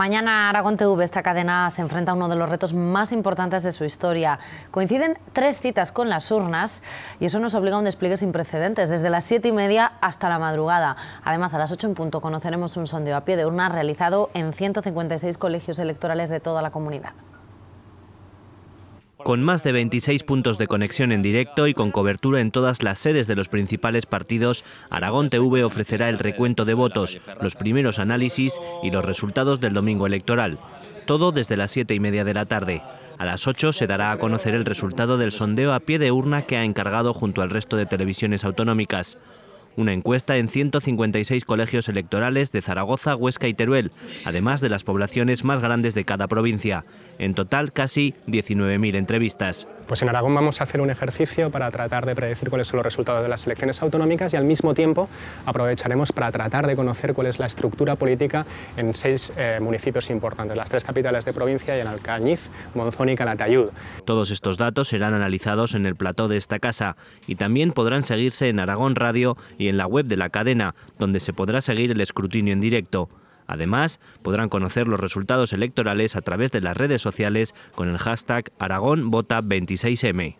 Mañana Aragón TV, esta cadena, se enfrenta a uno de los retos más importantes de su historia. Coinciden tres citas con las urnas y eso nos obliga a un despliegue sin precedentes, desde las siete y media hasta la madrugada. Además, a las ocho en punto conoceremos un sondeo a pie de urna realizado en 156 colegios electorales de toda la comunidad con más de 26 puntos de conexión en directo y con cobertura en todas las sedes de los principales partidos, Aragón TV ofrecerá el recuento de votos, los primeros análisis y los resultados del domingo electoral. Todo desde las 7 y media de la tarde. A las 8 se dará a conocer el resultado del sondeo a pie de urna que ha encargado junto al resto de televisiones autonómicas una encuesta en 156 colegios electorales de Zaragoza, Huesca y Teruel, además de las poblaciones más grandes de cada provincia. En total, casi 19.000 entrevistas. Pues en Aragón vamos a hacer un ejercicio para tratar de predecir cuáles son los resultados de las elecciones autonómicas y al mismo tiempo aprovecharemos para tratar de conocer cuál es la estructura política en seis eh, municipios importantes, las tres capitales de provincia y en Alcañiz, Monzón y Calatayud. Todos estos datos serán analizados en el plató de esta casa y también podrán seguirse en Aragón Radio y en la web de la cadena, donde se podrá seguir el escrutinio en directo. Además, podrán conocer los resultados electorales a través de las redes sociales con el hashtag AragónVota26M.